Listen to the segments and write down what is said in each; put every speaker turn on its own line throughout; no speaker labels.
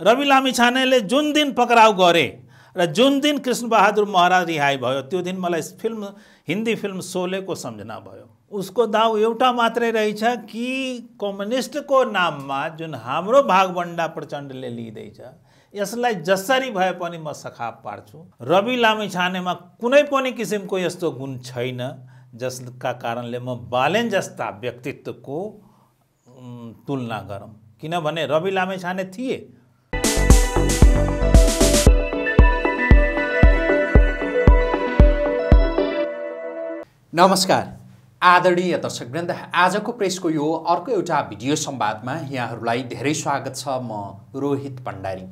रवि लामी छानेले जुन दिन पक्राउ गरे र जुन दिन कृष्णबहादुर महाराज रिहाई भयो त्यो दिन मलाई फिल्म हिन्दी फिल्म सोलेको सम्झना भयो उसको दाउ एउटा मात्रै रहेछ कि कम्युनिस्टको नाममा जुन हाम्रो भागभन्डा प्रचण्डले लिँदैछ यसलाई जसरी भए पनि म सखाप पार्छु रवि लामी छानेमा कुनै पनि किसिमको यस्तो गुण छैन जसका कारणले म बालेन जस्ता व्यक्तित्वको तुलना गरौँ किनभने रवि लामे छाने थिए
नमस्कार आदरणीय दर्शकवृन्द आजको प्रेसको यो अर्को एउटा भिडियो संवादमा यहाँहरूलाई धेरै स्वागत छ म रोहित भण्डारी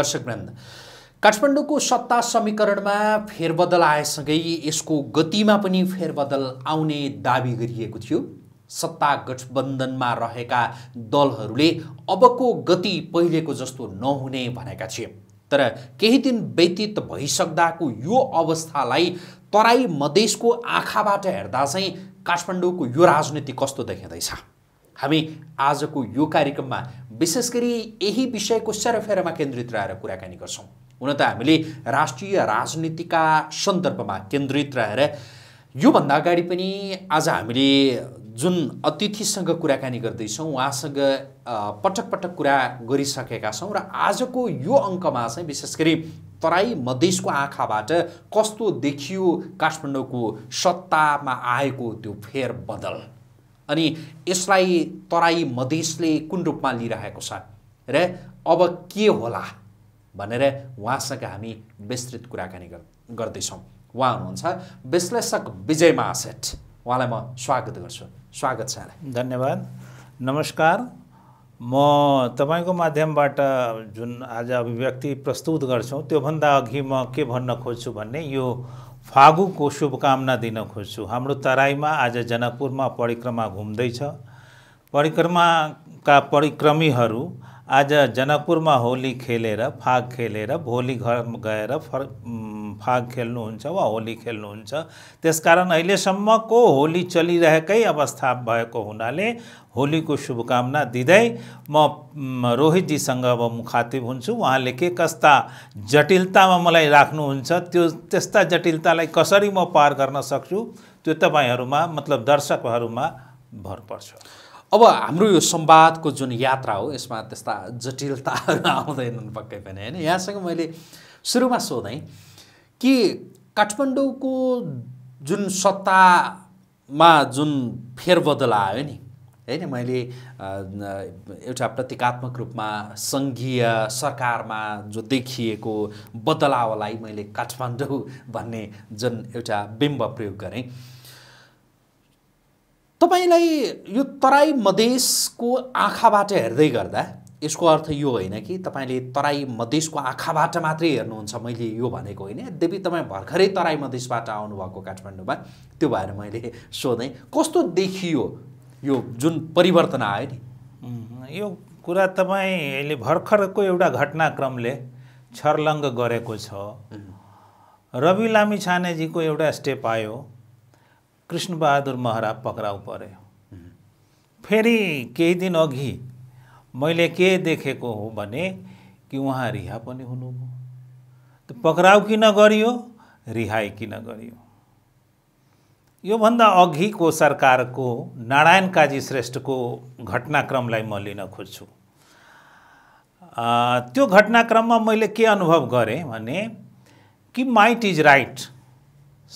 दर्शकवृन्द काठमाडौँको सत्ता समीकरणमा फेरबदल आएसँगै यसको गतिमा पनि फेरबदल आउने दावी गरिएको थियो सत्ता गठबन्धनमा रहेका दलहरूले अबको गति पहिलेको जस्तो नहुने भनेका थिए तर केही दिन व्यतीत भइसक्दाको यो अवस्थालाई तराई मधेसको आँखाबाट हेर्दा चाहिँ काठमाडौँको यो राजनीति कस्तो देखिँदैछ हामी आजको यो कार्यक्रममा विशेष गरी यही विषयको सेरोफेरोमा केन्द्रित रहेर कुराकानी गर्छौँ हुन त हामीले राष्ट्रिय राजनीतिका सन्दर्भमा केन्द्रित रहेर योभन्दा अगाडि पनि आज हामीले जुन अतिथिसँग कुराकानी गर्दैछौँ उहाँसँग पटक पटक कुरा गरिसकेका छौँ र आजको यो अङ्कमा चाहिँ विशेष गरी तराई मधेसको आँखाबाट कस्तो देखियो काठमाडौँको सत्तामा आएको त्यो फेरबदल अनि यसलाई तराई मधेसले कुन रूपमा लिइरहेको छ र अब के होला भनेर उहाँसँग हामी विस्तृत कुराकानी गर्दैछौँ
उहाँ हुनुहुन्छ विश्लेषक विजय महासेठ उहाँलाई म स्वागत गर्छु स्वागत छ धन्यवाद नमस्कार म तपाईँको माध्यमबाट जुन आज अभिव्यक्ति प्रस्तुत गर्छौँ त्योभन्दा अघि म के भन्न खोज्छु भन्ने यो फागुको शुभकामना दिन खोज्छु हाम्रो तराईमा आज जनकपुरमा परिक्रमा घुम्दैछ परिक्रमाका परिक्रमीहरू आज जनकपुरमा होली खेलेर फाग खेलेर भोलि घर गएर फर फाग खेल्नुहुन्छ वा होली खेल्नुहुन्छ त्यसकारण अहिलेसम्मको होली चलिरहेकै अवस्था भएको हुनाले होलीको शुभकामना दिँदै म रोहितजीसँग अब मुखातिब हुन्छु उहाँले के कस्ता जटिलतामा मलाई राख्नुहुन्छ त्यो त्यस्ता जटिलतालाई कसरी म पार गर्न सक्छु त्यो तपाईँहरूमा मतलब दर्शकहरूमा भर पर्छ अब हाम्रो यो संवादको जुन यात्रा हो यसमा त्यस्ता जटिलताहरू
आउँदैनन् पक्कै पनि होइन यहाँसँग मैले सुरुमा सोधेँ कि काठमाडौँको जुन सत्तामा जुन फेरबदल आयो नि होइन मैले एउटा प्रतीकात्मक रूपमा सङ्घीय सरकारमा जो देखिएको बदलावलाई मैले काठमाडौँ भन्ने जुन एउटा बिम्ब प्रयोग गरेँ तपाईँलाई यो तराई मधेसको आँखाबाट हेर्दै गर्दा यसको अर्थ यो होइन कि तपाईँले तराई मधेसको आँखाबाट मात्रै हेर्नुहुन्छ मैले यो भनेको होइन यद्यपि तपाईँ भर्खरै तराई मधेसबाट आउनुभएको काठमाडौँमा त्यो भएर मैले सोधेँ कस्तो देखियो
यो जुन परिवर्तन आयो नि यो कुरा तपाईँले भर्खरको एउटा घटनाक्रमले छर्लङ्ग गरेको छ रवि लामी छानेजीको एउटा स्टेप आयो कृष्णबहादुर महरा पक्राउ पऱ्यो फेरि केही दिन अघि मैं के देखे होने कि वहाँ रिहा पनि हुनुभयो त पक्राउ कि नगरियो रिहाई भन्दा अघि को सरकार को नारायण काजी श्रेष्ठ को घटनाक्रम लिन खोज्छु त्यो में मैं के अनुभव करें कि माइट इज राइट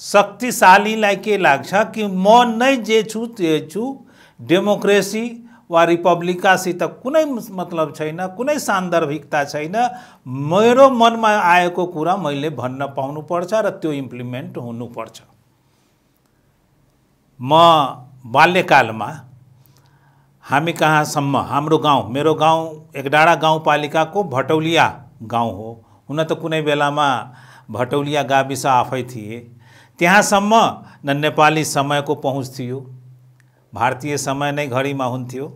शक्तिशाली के लाग्छ कि मैं जे छु ते छु डेमोक्रेसी वा रिपब्लिकासित कुनै मतलब छैन कुनै सान्दर्भिकता छैन मेरो मनमा आएको कुरा मैले भन्न पाउनुपर्छ र त्यो इम्प्लिमेन्ट हुनुपर्छ म बाल्यकालमा हामी कहाँसम्म हाम्रो गाउँ मेरो गाउँ एकडाँडा गाउँपालिकाको भटौलिया गाउँ हो हुन त कुनै बेलामा भटौलिया गाविस आफै थिए त्यहाँसम्म न नेपाली समयको पहुँच थियो भारतीय समय नै घडीमा हुन्थ्यो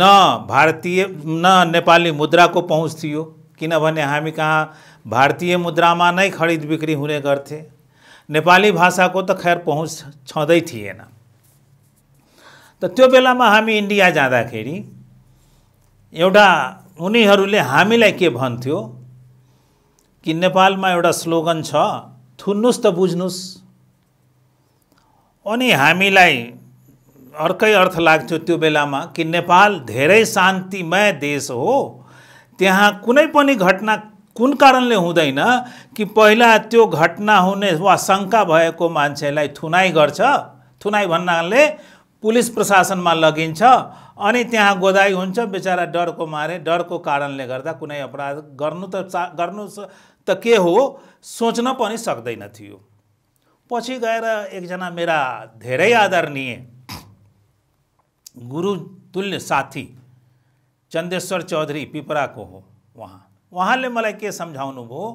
न भारतीय न नेपाली मुद्राको पहुँच थियो किनभने हामी कहाँ भारतीय मुद्रामा नै खरिद बिक्री हुने गर्थे नेपाली भाषाको त खैर पहुँच छँदै थिएन त त्यो बेलामा हामी इन्डिया जाँदाखेरि एउटा उनीहरूले हामीलाई के भन्थ्यो कि नेपालमा एउटा स्लोगन छ थुन्नुहोस् त बुझ्नुहोस् अनि हामीलाई अर्कै अर्थ लाग्थ्यो त्यो बेलामा कि नेपाल धेरै शान्तिमय देश हो त्यहाँ कुनै पनि घटना कुन कारणले हुँदैन कि पहिला त्यो घटना हुने वा शङ्का भएको मान्छेलाई थुनाइ गर्छ थुनाइ भन्नाले पुलिस प्रशासनमा लगिन्छ अनि त्यहाँ गोदाई हुन्छ बेचारा डरको मारे डरको कारणले गर्दा कुनै अपराध गर्नु त चा गर्नु त के हो सोच्न पनि सक्दैन थियो पछि गएर एकजना मेरा धेरै आदरणीय गुरु तुल्य साथी चंदेश्वर चौधरी पिपरा को हो वहाँ वहाँ ले मैं के भो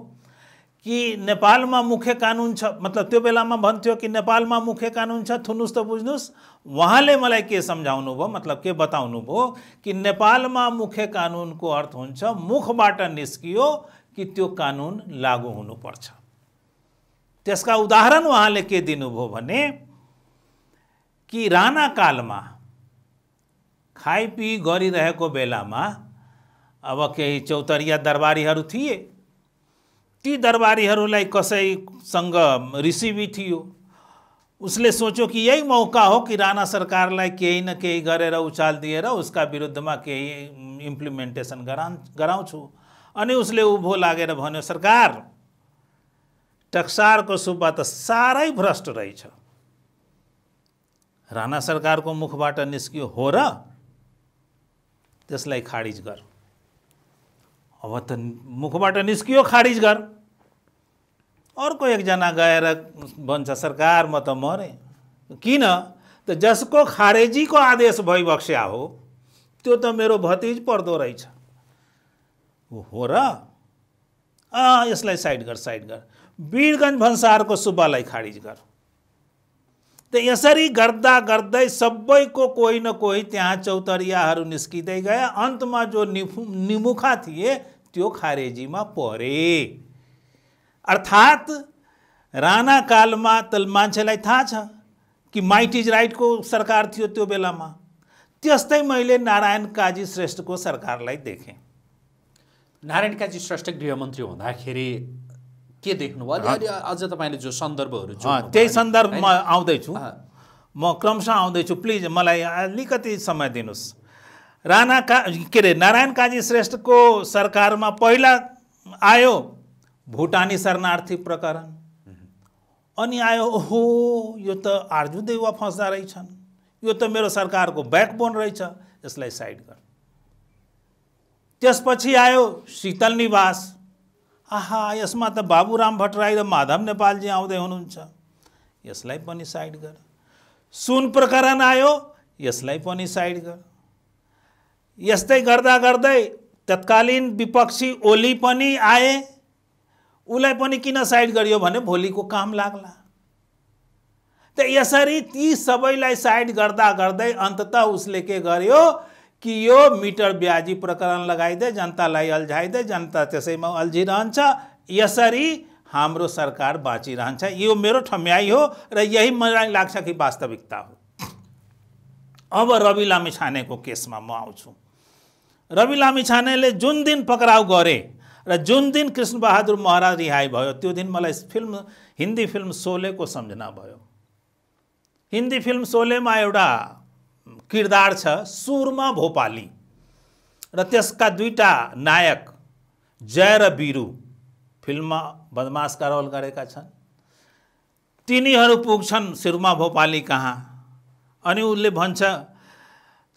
कि नेपाल में मुख्य कानून छ मतलब तो बेला में भन्थ्यो कि नेपाल में मुख्य कानून छ थुन्नुहोस् त वहाँ ले मैं के सम्झाउनु भो मतलब के बताउनु भो कि नेपाल में मुख्य कानून को अर्थ हुन्छ मुखबाट निस्कियो कि त्यो कानून लागू हुनु पर्छ त्यसका उदाहरण वहाँ ले के दिनुभयो भने कि राणा कालमा खाई पी गौरी रहे को बेला में अब के चौतरिया दरबारी थे ती दरबारीहरूलाई कसैसँग रिसिभी थी उसले सोचो कि यही मौका हो कि राणा सरकारलाई केही न केही गरेर उचाल दिए उसका विरुद्ध में इम्प्लिमेन्टेसन गरा गराउँछु अनि उसले उभो लगे भो सरकार टक्सार को सुब्बा तो साह्रै भ्रष्ट रहेछ राणा सरकार को मुखबाट निस्कियो हो र त्यसलाई खारिज गर अब त मुखबाट निस्कियो खारिज गर अर्को एकजना गएर भन्छ सरकार म त मरेँ किन त जसको खारेजीको आदेश भइबक्स्या हो त्यो त मेरो भतिज पर्दो रहेछ हो र अँ यसलाई साइड गर साइड गर वीरगञ्ज भन्सारको सुब्बालाई खारिज गर तो इसी गर्दा सब को कोई न कोई त्यहाँ चौतरिया निस्कते गए अंत में जो निफु निमुखा तो खारेजी में पड़े अर्थात राणा काल में तो थाहा था कि माइट इज को सरकार तो बेला में तस्त मैं नारायण काजी को सरकार देखे नारायण काजी श्रेष्ठ होता खेल के देख्नुभयो अझ तपाईँले जो सन्दर्भहरू त्यही सन्दर्भमा आउँदैछु म क्रमशः आउँदैछु प्लिज मलाई अलिकति समय दिनुहोस् राणा का के अरे नारायण काजी श्रेष्ठको सरकारमा पहिला आयो भुटानी शरणार्थी प्रकरण अनि आयो ओहो यो त आर्जु देवा फस्दा रहेछन् यो त मेरो सरकारको ब्याकबोन रहेछ यसलाई साइड गर त्यसपछि आयो शीतल निवास आहा यसमा त बाबुराम भट्टराई र माधव नेपालजी आउँदै हुनुहुन्छ यसलाई पनि साइड गर सुन प्रकरण आयो यसलाई पनि साइड गर यस्तै गर्दा गर्दै तत्कालीन विपक्षी ओली पनि आए उसलाई पनि किन साइड गरियो भने भोलिको काम लाग्ला त यसरी ती सबैलाई साइड गर्दा गर्दै अन्तत उसले के गर्यो मीटर ब्याजी प्रकरण लाई जनतालाई दे जनता त्यसैमा अलझी यसरी हाम्रो सरकार बाँचिरहन्छ यो मेरो ठम्याई हो र यही मलाई लाग्छ कि वास्तविकता हो अब रवि छाने को केस म आउँछु रवि ले जुन दिन पक्राउ गरे र जुन दिन बहादुर महाराज रिहाई भयो त्यो दिन मलाई फिल्म हिंदी फिल्म सोले को समझना भयो हिंदी फिल्म सोले में एउटा किरदार छ सुरमा भोपाली र त्यसका नायक जय रीरू फिल्म में बदमाश का रोल कर तिनी तिनीहरू सुरमा भोपाली कहाँ अनि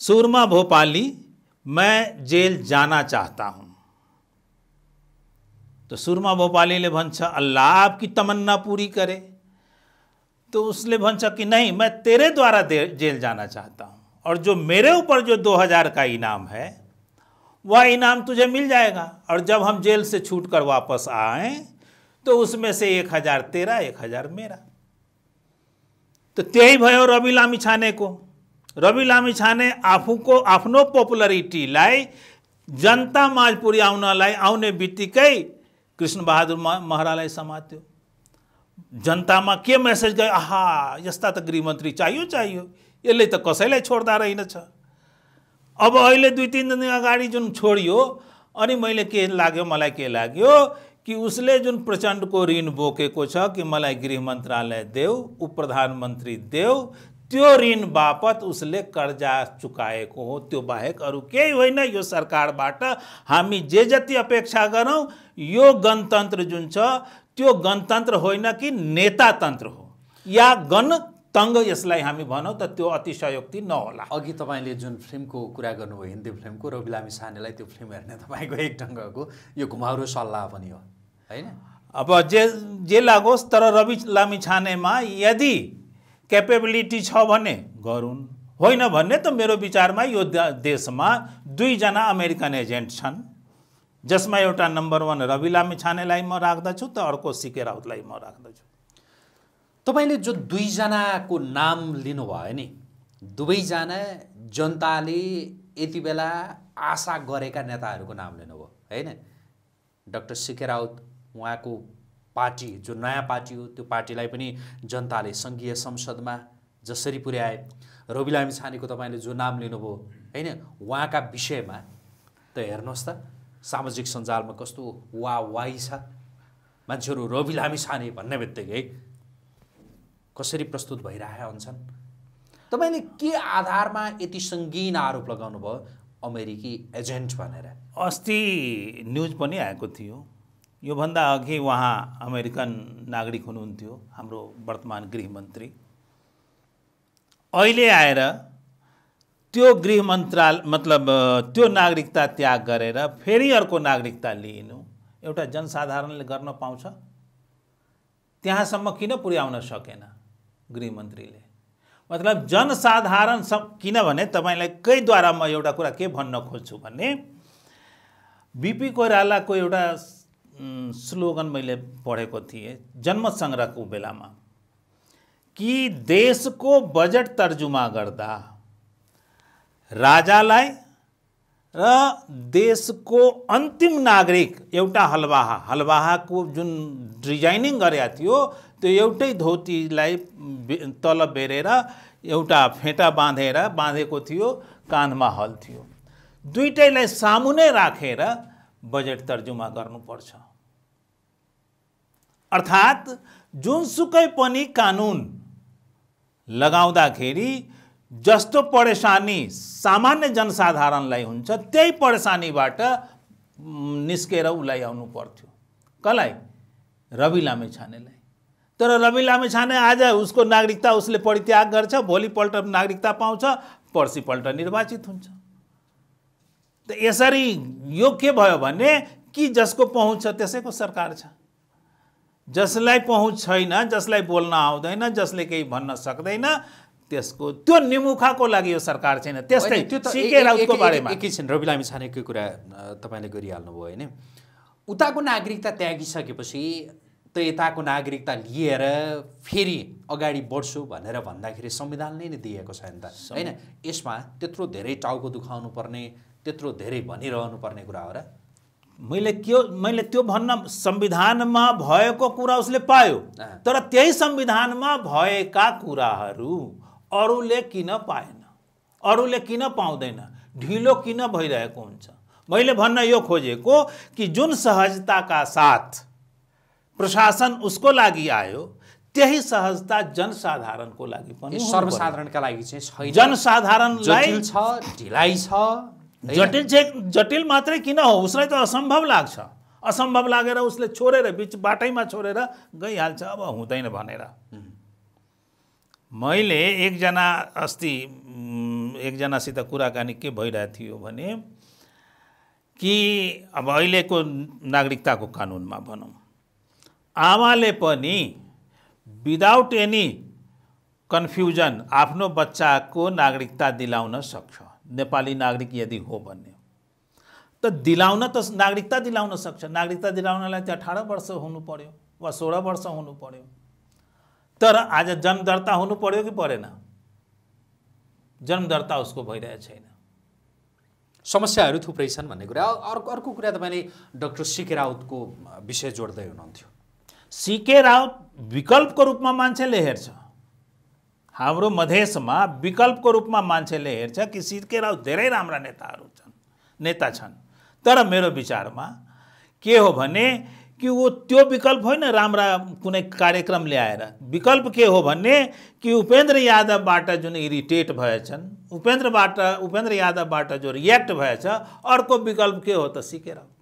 सुरमा भोपाली मैं जेल जाना चाहता हूँ तो सुरमा भोपाली ने अल्लाह आपकी तमन्ना पूरी करे तो उसले भन्छ कि नहीं मैं तेरे द्वारा जेल जाना चाहता हूँ और जो मेरे ऊपर जो दो हज़ार का इनाम है वह इनाम तुझे मिल जाएगा और जब हम जेल से छूट कर वापस आए तो उसमें से एक हज़ार तेरा एक हज़ार मेरा तो त्यही भयो रवि लामी छाने को रवि लामी छाने आपू को अपनो पॉपुलरिटी लाई जनता माजपुरी आउना लाई आउने कई कृष्ण बहादुर महरालाई समात्यो में के मैसेज गए आहा यस्ता तो गृहमंत्री चाहिए चाहिए इसलिए तो कसैलाई छोड्दा रहेनछ अब अहिले दुई दिन अगाड़ी जो छोडियो अभी मैं के लगे मलाई के लाग्यो कि उसले प्रचंड को ऋण बोको कि मलाई गृह मंत्रालय दे प्रधानमंत्री दे त्यो ऋण बापत उसले कर्जा चुका हो तो बाहेक अरु कई होना यह सरकार हमी जे जी अपेक्षा करूँ यो गणतंत्र जो गणतंत्र त्यो गणतन्त्र होइन कि नेतातंत्र हो या गण तङ्ग यसलाई हामी भनौँ त त्यो अतिशयोक्ति नहोला
अघि तपाईँले जुन फिल्मको कुरा गर्नुभयो हिन्दी फिल्मको र बिलामी सानेलाई त्यो फिल्म हेर्ने तपाईँको एक ढङ्गको
यो घुमाउरो सल्लाह पनि हो होइन अब जे जे लागोस् तर रवि लामी छानेमा यदि क्यापेबिलिटी छ भने गरून् होइन भन्ने त मेरो विचारमा यो देशमा दुईजना अमेरिकन एजेन्ट छन् जसमा एउटा नम्बर वान रवि लामी छानेलाई म राख्दछु त अर्को सिके राउतलाई म राख्दछु तपाईँले जो दुईजनाको नाम लिनुभयो नि दुवैजना
जनताले यति बेला आशा गरेका नेताहरूको नाम लिनुभयो होइन डक्टर सिके राउत उहाँको पार्टी जो नयाँ पार्टी हो त्यो पार्टीलाई पनि जनताले सङ्घीय संसदमा जसरी पुर्याए रवि लामी छानेको तपाईँले जो नाम लिनुभयो होइन उहाँका विषयमा त हेर्नुहोस् त सामाजिक सञ्जालमा कस्तो वा वाही छ मान्छेहरू रवि लामी छाने भन्ने बित्तिकै कसरी प्रस्तुत भइरहेका हुन्छन् तपाईँले के आधारमा यति सङ्गीन आरोप लगाउनु भयो अमेरिकी एजेन्ट भनेर
अस्ति न्युज पनि आएको थियो योभन्दा अघि उहाँ अमेरिकन नागरिक हुनुहुन्थ्यो हाम्रो वर्तमान गृहमन्त्री अहिले आएर त्यो गृह मन्त्राल मतलब त्यो नागरिकता त्याग गरेर फेरि अर्को नागरिकता लिनु एउटा जनसाधारणले गर्न पाउँछ त्यहाँसम्म किन पुर्याउन सकेन ने मतलब जनसाधारण सब क्यों तपाईँलाई द्वारा म एउटा के भन्न खोज्छु बीपी कोईराला को एउटा स्लोगन मैं पढ़े थे जन्म बेला में कि को बजट तर्जुमा गर्दा राजालाई र को अंतिम नागरिक एवटा हलवाहा हलवाहा को जो डिजाइनिंग करो त्यो एउटै धोतीलाई तल बेरेर एउटा फेटा बाँधेर बाँधेको थियो कानमा हल थियो दुइटैलाई सामुनै राखेर रा, बजेट तर्जुमा गर्नुपर्छ अर्थात् जुनसुकै पनि कानुन लगाउँदाखेरि जस्तो परेसानी सामान्य जनसाधारणलाई हुन्छ त्यही परेसानीबाट निस्केर उसलाई आउनु पर्थ्यो कसलाई रवि लामेछानेलाई तर रवि लामिछाने आज उसको नागरिकता उसले परित्याग गर्छ भोलिपल्ट नागरिकता पाउँछ पर्सिपल्ट निर्वाचित हुन्छ त यसरी यो के भयो भने कि जसको पहुँच छ त्यसैको सरकार छ जसलाई पहुँच छैन जसलाई बोल्न आउँदैन जसले केही भन्न सक्दैन त्यसको त्यो निमुखाको लागि यो सरकार छैन त्यस्तै त्यो बारेमा एकैछिन रवि लामी
के कुरा तपाईँले गरिहाल्नुभयो होइन उताको नागरिकता त्यागिसकेपछि त यताको नागरिकता लिएर फेरि अगाडि बढ्छु भनेर भन्दाखेरि संविधानले नै दिएको छ नि त होइन यसमा त्यत्रो धेरै टाउको दुखाउनु पर्ने त्यत्रो धेरै भनिरहनु पर्ने कुरा हो र
मैले के मैले त्यो भन्न संविधानमा भएको कुरा उसले पायो तर त्यही संविधानमा भएका कुराहरू अरूले किन पाएन अरूले किन पाउँदैन ढिलो किन भइरहेको हुन्छ मैले भन्न यो खोजेको कि जुन सहजताका साथ प्रशासन उसको लागि आयो त्यही सहजता जनसाधारणको लागि पनि सर्वसाधारणका लागि चाहिँ छैन जनसाधारणलाई छ ढिलाइ छ जटिल जटिल मात्रै किन हो उसलाई त असम्भव लाग्छ असम्भव लागेर उसले छोडेर बिच बाटैमा छोडेर गइहाल्छ अब हुँदैन भनेर मैले एकजना अस्ति एकजनासित कुराकानी के भइरहेको थियो भने कि अब अहिलेको नागरिकताको कानुनमा भनौँ आमाले पनि विदाउट एनी कन्फ्युजन आफ्नो बच्चाको नागरिकता दिलाउन सक्छ नेपाली नागरिक यदि हो भन्ने त दिलाउन त नागरिकता दिलाउन सक्छ नागरिकता दिलाउनलाई त अठार वर्ष हुनु पर्यो वा सोह्र वर्ष हुनु पर्यो तर आज जन्म दर्ता हुनु पर्यो कि परेन जन्म दर्ता उसको भइरहेको छैन समस्याहरू थुप्रै छन् भन्ने कुरा अर्को अर्को कुरा तपाईँले डक्टर सिके राउतको विषय जोड्दै हुनुहुन्थ्यो सिके राउत विकल्पको रूपमा मान्छेले हेर्छ हाम्रो मधेसमा विकल्पको रूपमा मान्छेले हेर्छ कि सिके राउत धेरै राम्रा नेताहरू छन् नेता छन् तर मेरो विचारमा के हो भने कि ऊ त्यो विकल्प होइन राम्रा कुनै कार्यक्रम ल्याएर विकल्प के हो भने कि उपेन्द्र यादवबाट जुन इरिटेट भएछन् उपेन्द्रबाट उपेन्द्र यादवबाट जो रियाक्ट भएछ अर्को विकल्प के हो त सिके राउत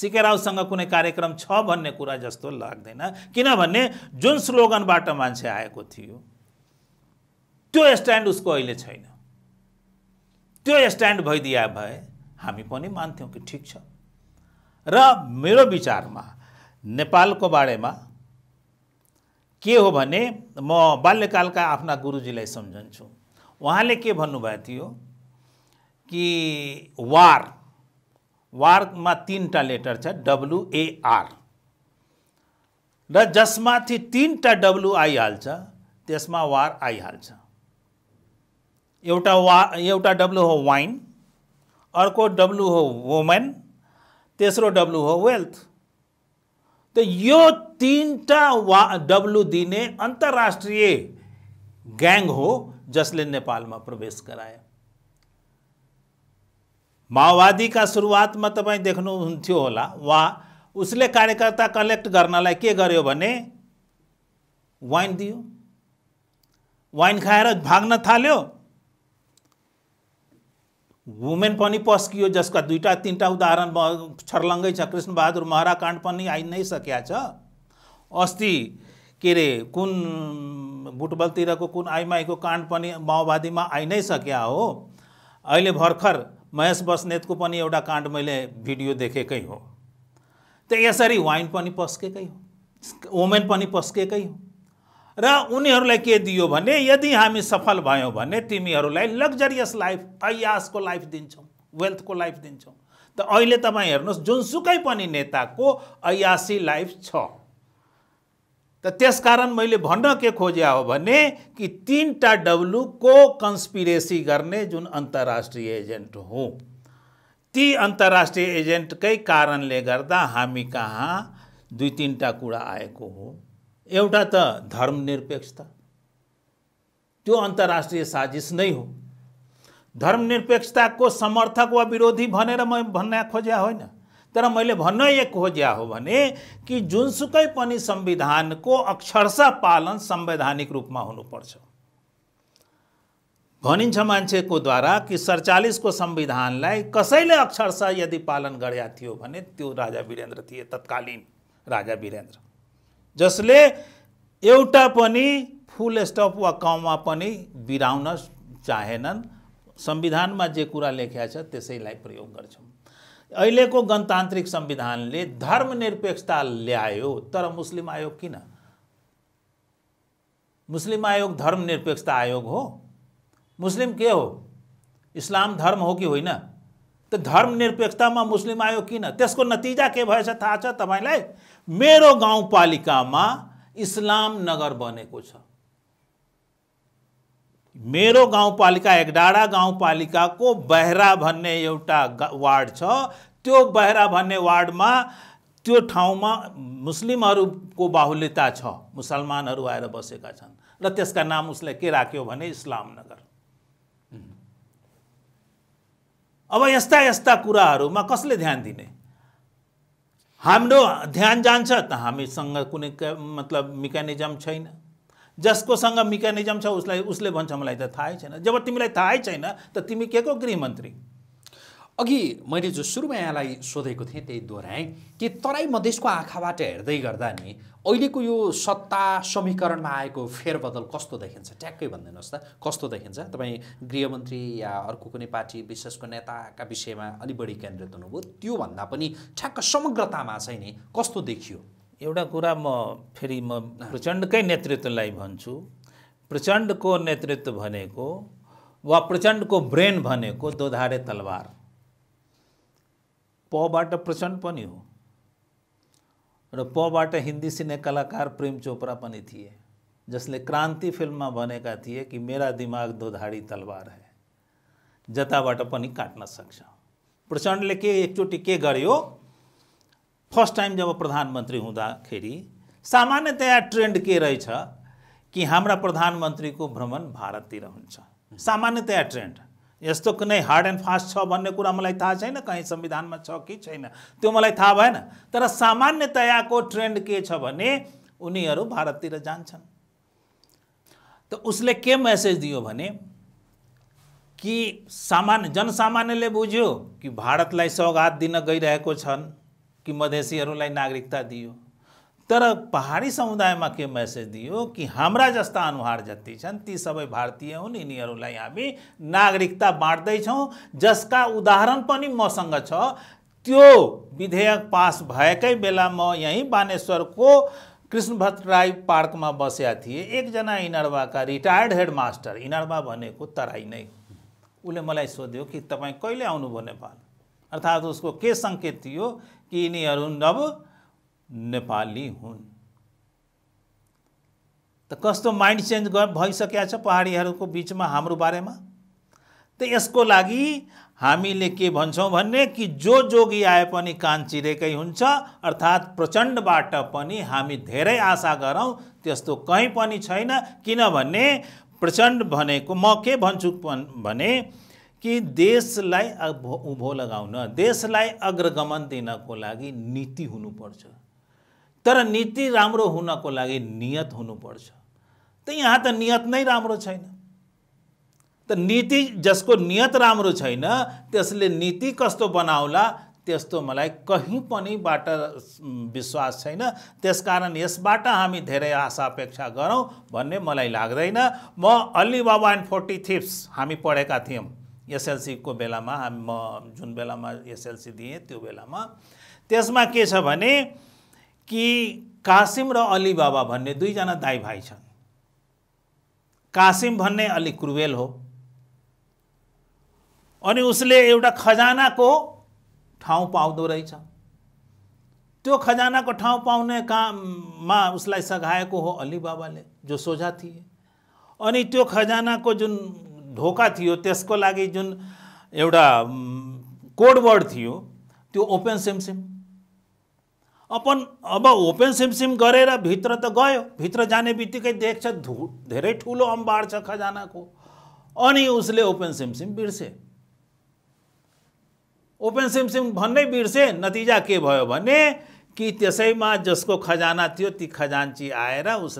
सिकेराउसँग कुनै कार्यक्रम छ भन्ने कुरा जस्तो लाग्दैन किनभने जुन स्लोगनबाट मान्छे आएको थियो त्यो स्ट्यान्ड उसको अहिले छैन त्यो स्ट्यान्ड भइदिया भए हामी पनि मान्थ्यौँ कि ठिक छ र मेरो विचारमा नेपालको बारेमा के हो भने म बाल्यकालका आफ्ना गुरुजीलाई सम्झन्छु उहाँले के भन्नुभएको थियो कि वार वारमा तिनवटा लेटर छ डब्लुएआर र जसमाथि तिनवटा डब्लु आइहाल्छ त्यसमा वार आइहाल्छ एउटा वा एउटा डब्लु हो वाइन अर्को डब्लु हो वुमेन तेस्रो डब्लु हो वेल्थ त यो तिनवटा वा डब्लु दिने अन्तर्राष्ट्रिय ग्याङ हो जसले नेपालमा प्रवेश गरायो माओवादीका सुरुवातमा तपाईँ देख्नुहुन्थ्यो होला वा उसले कार्यकर्ता कलेक्ट गर्नलाई के गर्यो भने वाइन दियो वाइन खाएर भाग्न थाल्यो वुमेन पनि पस्कियो जसका दुईवटा तिनवटा उदाहरण छर्लङ्गै छ कृष्णबहादुर महराकाण्ड पनि आइ नै सकिया छ अस्ति के अरे कुन बुटबलतिरको कुन आइमाईको काण्ड पनि माओवादीमा आइ नै सकिया हो अहिले भर्खर महेश बस्नेत को कांड मैं भिडियो देखेक हो तो इस वाइन भी पस्केक हो वोमेन भी पस्केक हो रहा के दियो भने यदि हम सफल भयं तिमी लग्जरियस लाइफ को लाइफ वेल्थ को लाइफ दिशा तो अहिले तब हेर्नुहोस् जुनसुक नेता को अयासी लाइफ छ त त्यसकारण मैले भन्न के खोज्या हो भने कि तिनवटा डब्लुको कन्सपिरेसी गर्ने जुन अन्तर्राष्ट्रिय एजेन्ट हो ती अन्तर्राष्ट्रिय एजेन्टकै कारणले गर्दा हामी कहाँ दुई तिनवटा कुरा आएको हो एउटा त धर्मनिरपेक्षता त्यो अन्तर्राष्ट्रिय साजिस नै हो धर्मनिरपेक्षताको समर्थक वा विरोधी भनेर म भन्न खोजे होइन तर मैले भन्न एक खोज्या हो भने कि जुनसुकै पनि संविधानको अक्षरशः पालन संवैधानिक रूपमा हुनुपर्छ भनिन्छ मान्छेकोद्वारा कि सडचालिसको संविधानलाई कसैले अक्षरशः यदि पालन गरेका थियो भने त्यो राजा वीरेन्द्र थिए तत्कालीन राजा वीरेन्द्र जसले एउटा पनि फुल स्टप वा कममा पनि बिराउन चाहेनन् संविधानमा जे कुरा लेखिया छ त्यसैलाई प्रयोग गर्छौँ को गणतांत्रिक संविधान ने धर्मनिरपेक्षता लिया तर मुस्लिम आयोग किन मुस्लिम आयोग धर्मनिरपेक्षता आयोग हो मुस्लिम के हो इस्लाम धर्म हो कि होना तो धर्मनिरपेक्षता में मुस्लिम आयोग किन को नतीजा के था थाहा मेरे गांव पालिक में इस्लाम नगर को छा। मेरो गाउँपालिका एकडाँडा गाउँपालिकाको बहरा भन्ने एउटा वार्ड छ त्यो बहरा भन्ने वार्डमा त्यो ठाउँमा मुस्लिमहरूको बाहुल्यता छ मुसलमानहरू आएर बसेका छन् र त्यसका नाम उसले के राख्यो भने इस्लामनगर अब यस्ता यस्ता कुराहरूमा कसले ध्यान दिने हाम्रो ध्यान जान्छ त हामीसँग कुनै मतलब मेकानिजम छैन जसकोसँग मेकानिजम छ उसलाई उसले भन्छ मलाई त थाहै छैन जब तिमीलाई थाहै छैन त तिमी के को गृहमन्त्री अघि मैले जो सुरुमा यहाँलाई सोधेको थिएँ त्यही दोहोऱ्याएँ
कि तराई मधेसको आँखाबाट हेर्दै गर्दा नि अहिलेको यो सत्ता समीकरणमा आएको फेरबदल कस्तो देखिन्छ ट्याक्कै भनिदिनुहोस् त कस्तो देखिन्छ तपाईँ गृहमन्त्री या अर्को कुनै पार्टी विशेषको नेताका विषयमा अलि बढी केन्द्रित हुनुभयो त्योभन्दा पनि ठ्याक्क
समग्रतामा चाहिँ नि कस्तो देखियो एटा कुरा म फिर म नेतृत्व नेतृत्वलाई प्रचंड को नेतृत्व व वा को ब्रेन को दोधारे तलवार प बाट प्रचंड हो रहा पबाट सिने कलाकार प्रेम चोपडा पनि थिए फिल्म में बने का थिए कि मेरा दिमाग दोधारी तलवार है जता काटना सकता प्रचंड प्रचण्डले के एकचोटि के गयो फर्स्ट टाइम जब होता हुँदाखेरि सामान्यतया ट्रेन्ड के रहे कि हमारा प्रधानमंत्री को भ्रमण भारत तीर सामान्यतया ट्रेन्ड यो कुनै हार्ड एंड फास्ट छ भन्ने कुरा मैं ठा छैन कहीं संविधान में कि छेन तो मैं ठा भेन तर को ट्रेन्ड के उन्नी भारत तीर जा तो उसले के मैसेज दियो भने कि सामान्य जनसामान्यले बुझ्यो कि भारतलाई सौगात दिन गइरहेको छन् कि मधेशी नागरिकता નાગરિકતા तर पहाडी समुदाय में के मैसेज दियो कि हमारा जस्ता अनुहार जति ती सब भारतीय हुन् यिनीहरूलाई हामी नागरिकता बाँड्दैछौँ जसका उदाहरण पनि मसँग छ त्यो विधेयक पास भएकै बेला म बानेश्वर को कृष्ण पार्क में बसेका थे एकजना का रिटायर्ड हेडमास्टर इनरवा को तराई नै उसे मलाई सोध्यो कि तपाईँ कहिले आउनुभयो नेपाल अर्थात उसको के संकेत थियो यिनीहरू नव नेपाली हुन् त कस्तो माइन्ड चेन्ज भइसकेको छ पहाडीहरूको बिचमा हाम्रो बारेमा त यसको लागि हामीले के भन्छौँ भने कि जो जोगी आए पनि कान चिरेकै हुन्छ अर्थात् प्रचण्डबाट पनि हामी धेरै आशा गरौँ त्यस्तो कहीँ पनि छैन किनभने प्रचण्ड भनेको म के भन्छु भने कि देशलाई उभो लगाउन देशलाई अग्रगमन दिनको लागि नीति हुनुपर्छ तर नीति राम्रो हुनको लागि नियत हुनुपर्छ त यहाँ त नियत नै राम्रो छैन त नीति जसको नियत राम्रो छैन त्यसले नीति कस्तो बनाउला त्यस्तो मलाई कहीँ पनिबाट विश्वास छैन त्यसकारण यसबाट हामी धेरै आशा अपेक्षा गरौँ भन्ने मलाई लाग्दैन म अल्ली बाबा एन्ड फोर्टी थिप्स हामी पढेका थियौँ एसएलसीको बेलामा हामी म जुन बेलामा एसएलसी दिएँ त्यो बेलामा त्यसमा के छ भने कि कासिम र अली बाबा भन्ने दुईजना दाई भाइ छन् कासिम भन्ने अलिक क्रुवेल हो अनि उसले एउटा खजानाको ठाउँ पाउँदो रहेछ त्यो खजानाको ठाउँ पाउने काममा उसलाई सघाएको हो अली बाबाले जो सोझा थिए अनि त्यो खजानाको जुन धोका तेस को लगी जो एटा कोडवर्ड थियो त्यो ओपेन सिमसिम अपन अब ओपन सीमसिम कर भित्र तो गयो भित्र जाने बितीक देख धु ठूल अंबार अम्बार को खजानाको अनि उसले ओपेन सिमसिम बिर्से सीम सीम भन्न बिर्से नतीजा के भो कि जिसको खजाना थी ती खजान्ची आएगा उस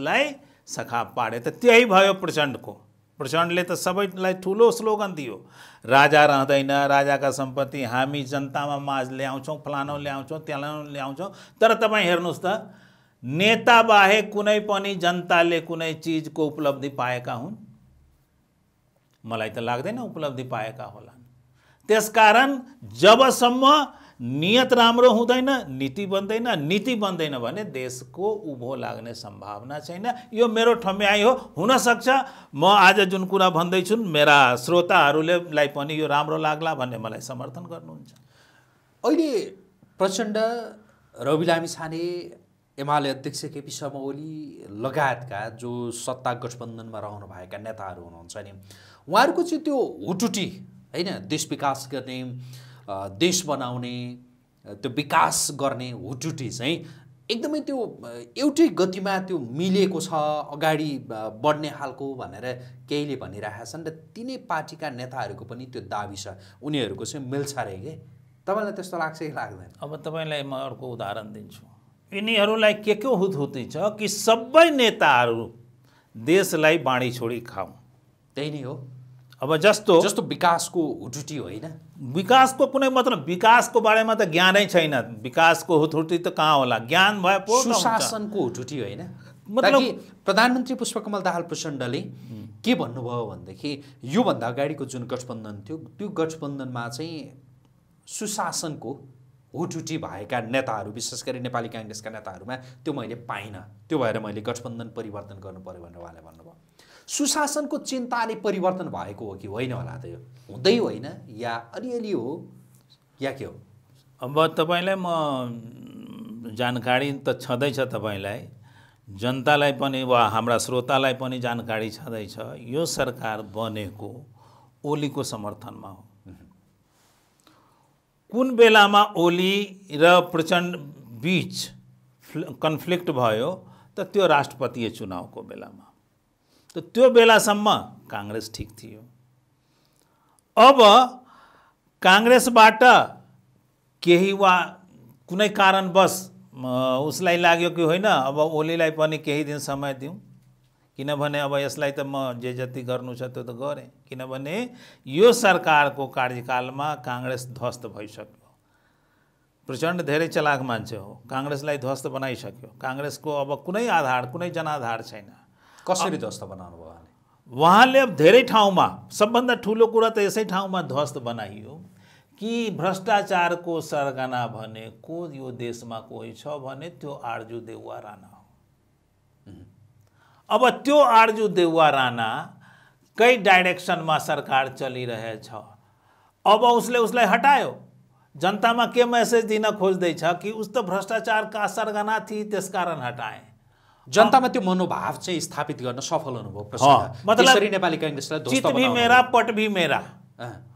सखा पारे तो भो प्रचंड को प्रचण्डले त सबैलाई ठुलो स्लोगन दियो राजा रहँदैन राजाका सम्पत्ति हामी जनतामा माझ ल्याउँछौँ फलानो ल्याउँछौँ त्यहाँ ल्याउँछौँ तर तपाईँ हेर्नुहोस् त नेता बाहेक कुनै पनि जनताले कुनै चिजको उपलब्धि पाएका हुन् मलाई त लाग्दैन उपलब्धि पाएका होला त्यसकारण जबसम्म नियत राम्रो हुँदैन नीति बन्दैन नीति बन्दैन भने देशको उभो लाग्ने सम्भावना छैन यो मेरो ठम्याइ हो हुनसक्छ म आज जुन कुरा भन्दैछु मेरा लाई पनि यो राम्रो लाग्ला भन्ने मलाई समर्थन गर्नुहुन्छ
अहिले प्रचण्ड रवि लामी छाने एमाले अध्यक्ष केपी शर्मा ओली लगायतका जो सत्ता गठबन्धनमा रहनुभएका नेताहरू हुनुहुन्छ नि उहाँहरूको चाहिँ त्यो हुटुटी होइन देश विकास गर्ने देश बनाउने त्यो विकास गर्ने हुटुटी चाहिँ एकदमै त्यो एउटै गतिमा त्यो मिलेको छ अगाडि बढ्ने खालको भनेर केहीले भनिरहेका छन् र तिनै पार्टीका नेताहरूको पनि त्यो दाबी छ उनीहरूको चाहिँ मिल्छ रे के
तपाईँलाई त्यस्तो लाग्छ कि लाग्दैन अब तपाईँलाई म अर्को उदाहरण दिन्छु यिनीहरूलाई के के हुतहुती छ कि सबै नेताहरू देशलाई बाँडी छोडी खाउँ त्यही नै हो अब जस्तो जस्तो विकासको त्रुटि होइन विकासको कुनै मतलब विकासको बारेमा त ज्ञानै छैन विकासको त्रुटि त कहाँ होला ज्ञान भए पो सुशासनको त्रुटि होइन मतलब प्रधानमन्त्री
पुष्पकमल दाहाल प्रचण्डले के भन्नुभयो भनेदेखि योभन्दा अगाडिको जुन गठबन्धन थियो त्यो गठबन्धनमा चाहिँ सुशासनको हुटुटी भएका नेताहरू विशेष गरी नेपाली काङ्ग्रेसका नेताहरूमा त्यो मैले पाइनँ त्यो भएर मैले गठबन्धन परिवर्तन गर्नु पऱ्यो भनेर उहाँले भन्नुभयो सुशासनको चिन्ता अनि परिवर्तन भएको हो कि होइन होला त यो हुँदै होइन या अलिअलि हो
या के हो अब तपाईँलाई म जानकारी त छँदैछ तपाईँलाई जनतालाई पनि वा हाम्रा श्रोतालाई पनि जानकारी छँदैछ यो सरकार बनेको ओलीको समर्थनमा हो कुन बेलामा ओली र प्रचण्ड बिच कन्फ्लिक्ट भयो त त्यो राष्ट्रपतीय चुनावको बेलामा त त्यो बेलासम्म काङ्ग्रेस ठिक थियो अब काङ्ग्रेसबाट केही वा कुनै कारणवश उसलाई लाग्यो कि होइन अब ओलीलाई पनि केही दिन समय दिउँ किनभने अब यसलाई त म जे जति गर्नु छ त्यो त गरेँ किनभने यो सरकारको कार्यकालमा काङ्ग्रेस ध्वस्त भइसक्यो प्रचण्ड धेरै चलाक मान्छे हो काङ्ग्रेसलाई ध्वस्त बनाइसक्यो काङ्ग्रेसको अब कुनै आधार कुनै जनाधार छैन कसरी ध्वस्त बनाउनु भयो उहाँले उहाँले अब धेरै ठाउँमा सबभन्दा ठुलो कुरा त यसै ठाउँमा ध्वस्त बनाइयो कि भ्रष्टाचारको सरगना को यो देशमा कोही छ भने त्यो आर्जु देउवा राणा हो अब त्यो आर्जु देउवा राणा कै डाइरेक्सनमा सरकार चलिरहेछ अब उसले उसलाई हटायो जनतामा के मेसेज दिन खोज्दैछ कि उस त भ्रष्टाचारका सरगना थिए त्यसकारण हटाएँ जनतामा त्यो मनोभाव चाहिँ स्थापित गर्न सफल हुनुभयो मतलब नेपाली काङ्ग्रेसलाई चित भी मेरा पट भी मेरा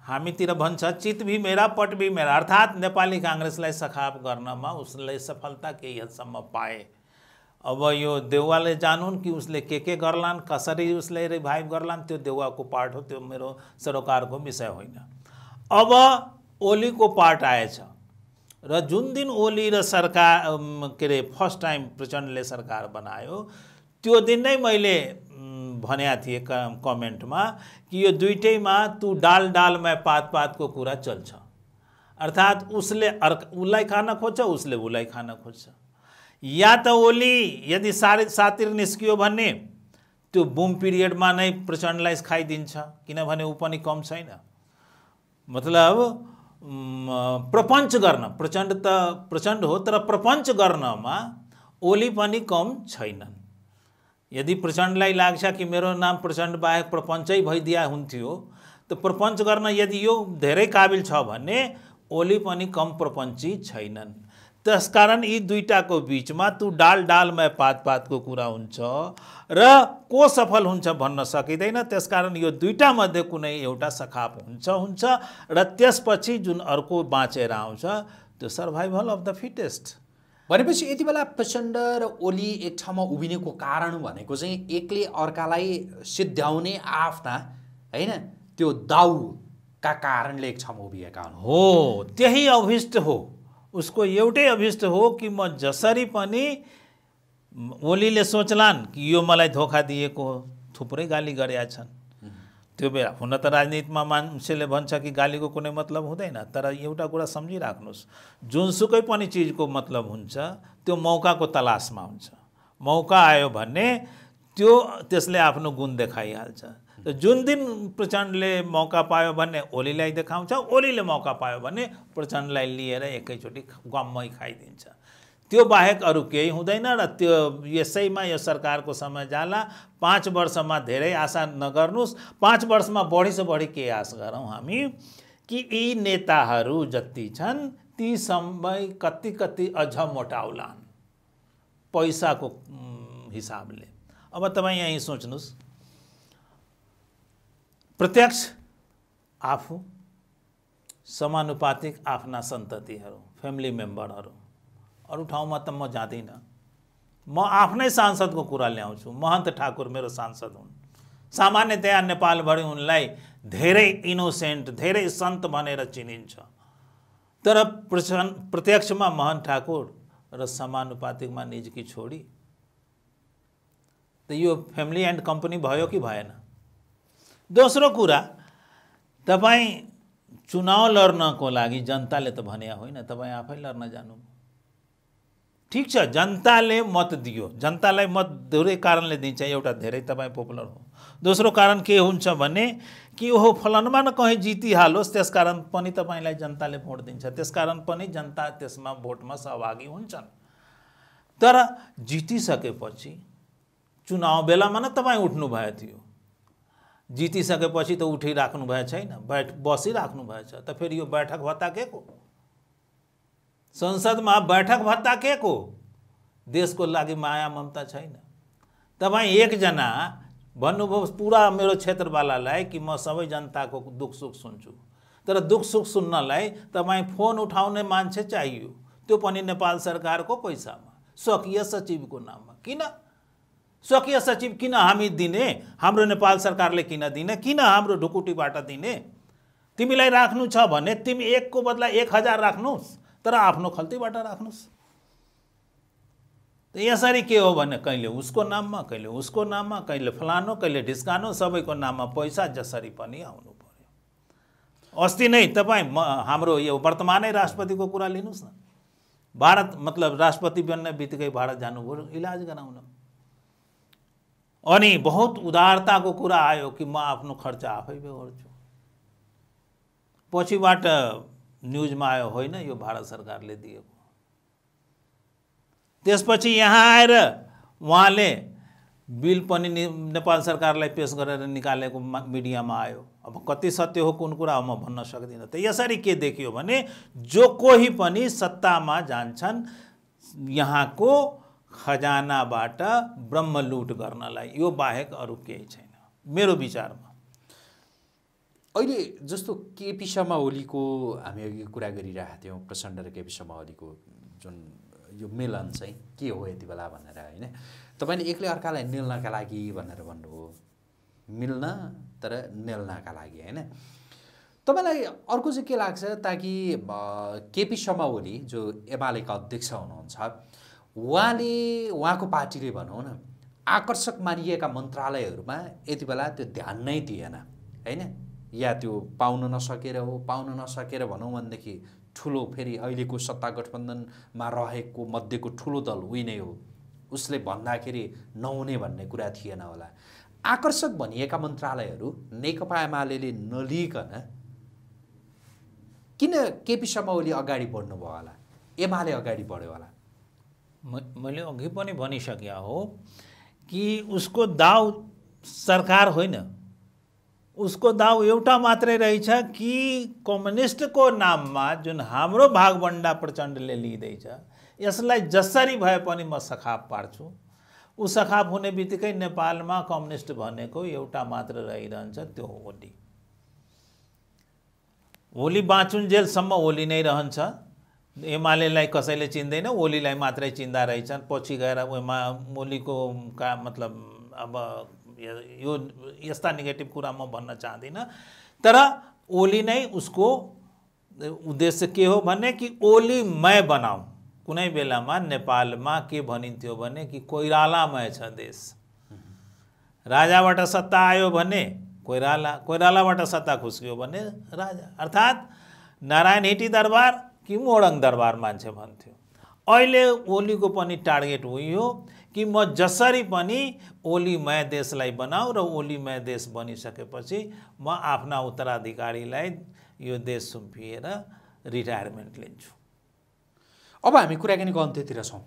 हामीतिर भन्छ चित भी मेरा पट भी मेरा अर्थात् नेपाली काङ्ग्रेसलाई सखाप गर्नमा उसले सफलता केही हदसम्म पाए अब यो देउवाले जानुन् कि उसले के के गर्लान् कसरी उसले रिभाइभ गर्लान् त्यो देउवाको पार्ट हो त्यो मेरो सरोकारको विषय होइन अब ओलीको पार्ट आएछ र जुन दिन ओली र सरकार के अरे फर्स्ट टाइम प्रचण्डले सरकार बनायो त्यो दिन नै मैले भनेको थिएँ कमेन्टमा कि यो दुइटैमा तु डाल डालमा पात पातको कुरा चल्छ अर्थात् उसले अर्क उसलाई खान खोज्छ उसले उसलाई खान खोज्छ या त ओली यदि सारे सातिर निस्कियो भने त्यो बुम पिरियडमा नै प्रचण्डलाई खाइदिन्छ किनभने ऊ पनि कम छैन मतलब प्रपंच करना प्रचण्ड त प्रचंड हो तर प्रपंच में ओली कम छन यदि प्रचंड लाग्छ कि मेरे नाम प्रचंड बाहेक प्रपंच भइदिया हो तो प्रपंच करना यदि यो धरें काबिल ओली कम प्रपंची छनन् त्यसकारण यी दुईवटाको बिचमा तु डाल डालमा पात पातको कुरा हुन्छ र को सफल हुन्छ भन्न सकिँदैन त्यसकारण यो दुईवटा मध्ये कुनै एउटा सखाप हुन्छ हुन्छ र त्यसपछि जुन अर्को बाँचेर आउँछ त्यो सर्भाइभल अफ द फिटेस्ट भनेपछि यति बेला प्रचण्ड र ओली एक ठाउँमा उभिनेको कारण भनेको चाहिँ एकले
अर्कालाई सिद्ध्याउने आफ्ना होइन त्यो दाउका कारणले एक ठाउँमा उभिएका हुन्
हो त्यही अभिष्ट हो उसको एउटै अभिष्ट हो कि म जसरी पनि ओलीले सोचलान् कि यो मलाई धोका दिएको हो थुप्रै गाली गरेका छन् त्यो बेला हुन त राजनीतिमा मान्छेले भन्छ कि गालीको कुनै मतलब हुँदैन तर एउटा कुरा सम्झिराख्नुहोस् जुनसुकै पनि चिजको मतलब हुन्छ त्यो मौकाको तलासमा हुन्छ मौका आयो भने त्यो त्यसले आफ्नो गुण देखाइहाल्छ जुन दिन प्रचण्डले मौका पायो भने ओलीलाई देखाउँछ ओलीले मौका पायो भने प्रचण्डलाई लिएर एकैचोटि गम्मै खाइदिन्छ त्यो बाहेक अरू केही हुँदैन र त्यो यसैमा यो सरकारको समय जाला पाँच वर्षमा धेरै आशा नगर्नुहोस् पाँच वर्षमा से बढी के आशा गरौँ हामी कि यी नेताहरू जति छन् ती सबै कति कति अझ मोटाउलान् पैसाको हिसाबले अब तपाईँ यहीँ सोच्नुहोस् प्रत्यक्ष आफू समानुपातिक आफ्ना सन्ततिहरू फ्यामिली मेम्बरहरू अरू ठाउँमा त म जाँदिनँ म आफ्नै सांसदको कुरा ल्याउँछु महन्त ठाकुर मेरो सांसद हुन् सामान्यतया नेपालभरि उनलाई धेरै इनोसेन्ट धेरै सन्त भनेर चिनिन्छ तर प्रत्यक्षमा महन ठाकुर र समानुपातिकमा निजकी छोडी त यो फ्यामिली एन्ड कम्पनी भयो कि भएन दोस्रो कुरा तपाईँ चुनाव लड्नको लागि जनताले त भने होइन तपाईँ आफै लड्न जानु ठिक छ जनताले मत दियो जनतालाई मत धेरै कारणले दिन्छ एउटा धेरै तपाईँ पपुलर हो दोस्रो कारण के हुन्छ भने कि ओहो फलनमा न कहीँ जितिहालोस् त्यसकारण पनि तपाईँलाई जनताले भोट दिन्छ त्यस कारण पनि जनता त्यसमा भोटमा सहभागी हुन्छन् तर जितिसकेपछि चुनाव बेलामा न तपाईँ उठ्नुभएको थियो जितिसकेपछि तो उठी राख्नुभएको भाई बैठ बसिराख्नु भएछ त फिर यो बैठक भत्ता के को में बैठक भत्ता के को को लगी माया ममता छैन तब एकजना भन्नुभयो पूरा मेरे क्षेत्रवाला कि मब जनता को दुख सुख सुु तर दुख सुख सुन्नलाई तब फोन उठाउने मान्छे सरकार को पैसा में स्वकीय सचिव स्वकीय नाम में क्या स्वकीय सचिव किन हामी दिने हाम्रो नेपाल सरकारले किन दिने किन हाम्रो ढुकुटीबाट दिने तिमीलाई राख्नु छ भने तिमी एकको बदला एक हजार राख्नुहोस् तर आफ्नो खल्तीबाट राख्नुहोस् यसरी के हो भने कहिले उसको नाममा कहिले उसको नाममा कहिले फलानो कहिले ढिस्कानु सबैको नाममा पैसा जसरी पनि आउनु पर्यो अस्ति नै तपाईँ म हाम्रो यो वर्तमानै राष्ट्रपतिको कुरा लिनुहोस् न भारत मतलब राष्ट्रपति बन्न बित्तिकै भारत जानुभयो इलाज गराउन अनि बहुत उदारताको कुरा आयो कि म आफ्नो खर्च आफै गर्छु पछिबाट न्युजमा आयो होइन यो भारत सरकारले दिएको त्यसपछि यहाँ आएर उहाँले बिल पनि नेपाल सरकारलाई पेस गरेर निकालेको मिडियामा आयो अब कति सत्य हो कुन कुरा हो म भन्न सक्दिनँ त यसरी के देखियो भने जो कोही पनि सत्तामा जान्छन् यहाँको खजानाबाट ब्रह्म लुट गर्नलाई यो बाहेक अरू केही छैन मेरो विचारमा अहिले जस्तो
केपी शर्मा ओलीको हामी अघि कुरा गरिरहेका थियौँ प्रचण्ड र केपी शर्मा ओलीको जुन यो मिलन चाहिँ के हो यति बेला भनेर होइन तपाईँले एक्लै अर्कालाई निल्नका लागि भनेर भन्नुभयो मिल्न तर मिल्नका लागि होइन तपाईँलाई अर्को चाहिँ के लाग्छ ताकि केपी शर्मा ओली जो एमालेका अध्यक्ष हुनुहुन्छ उहाँले उहाँको पार्टीले भनौँ न आकर्षक मानिएका मन्त्रालयहरूमा यति बेला त्यो ध्यान नै दिएन होइन या त्यो पाउन नसकेर हो पाउन नसकेर भनौँ भनेदेखि ठुलो फेरि अहिलेको सत्ता गठबन्धनमा रहेको मध्येको ठुलो दल उही नै हो उसले भन्दाखेरि नहुने भन्ने कुरा थिएन होला आकर्षक भनिएका मन्त्रालयहरू नेकपा एमाले नलिकन किन केपी शर्मा ओली अगाडि बढ्नुभयो होला एमाले अगाडि बढ्यो होला
मैले अघि पनि भनिसके हो कि उसको दाउ सरकार होइन उसको दाउ एउटा मात्रै रहेछ कि कम्युनिस्टको नाममा जुन हाम्रो भागभन्डा प्रचण्डले लिँदैछ यसलाई जसरी भए पनि म सखाप पार्छु ऊ सखाप हुने बित्तिकै नेपालमा कम्युनिस्ट भनेको एउटा मात्र रहिरहन्छ त्यो होली ओली बाँचुन्जेलसम्म ओली नै रहन्छ एमालेलाई कसैले चिन्दैन ओलीलाई मात्रै चिन्दा रहेछन् पछि गएर उमा ओलीको का मतलब अब यो यस्ता नेगेटिभ कुरा म भन्न चाहदिनँ तर ओली नै उसको उद्देश्य के हो भने कि ओली बनाऊ कुनै बेलामा नेपालमा के भनिन्थ्यो भने कि कोइरालामय छ देश राजाबाट सत्ता आयो भने कोइराला कोइरालाबाट सत्ता खुस्क्यो भने राजा अर्थात् नारायण हिटी दरबार कि मोडङ दरबार मान्छे भन्थ्यो अहिले ओलीको पनि टार्गेट उही हो कि म जसरी पनि ओलीमय देशलाई बनाऊ र ओलीमय देश बनिसकेपछि म आफ्ना उत्तराधिकारीलाई यो देश सुम्पिएर रिटायरमेन्ट लिन्छु
अब हामी कुराकानीको अन्त्यतिर छौँ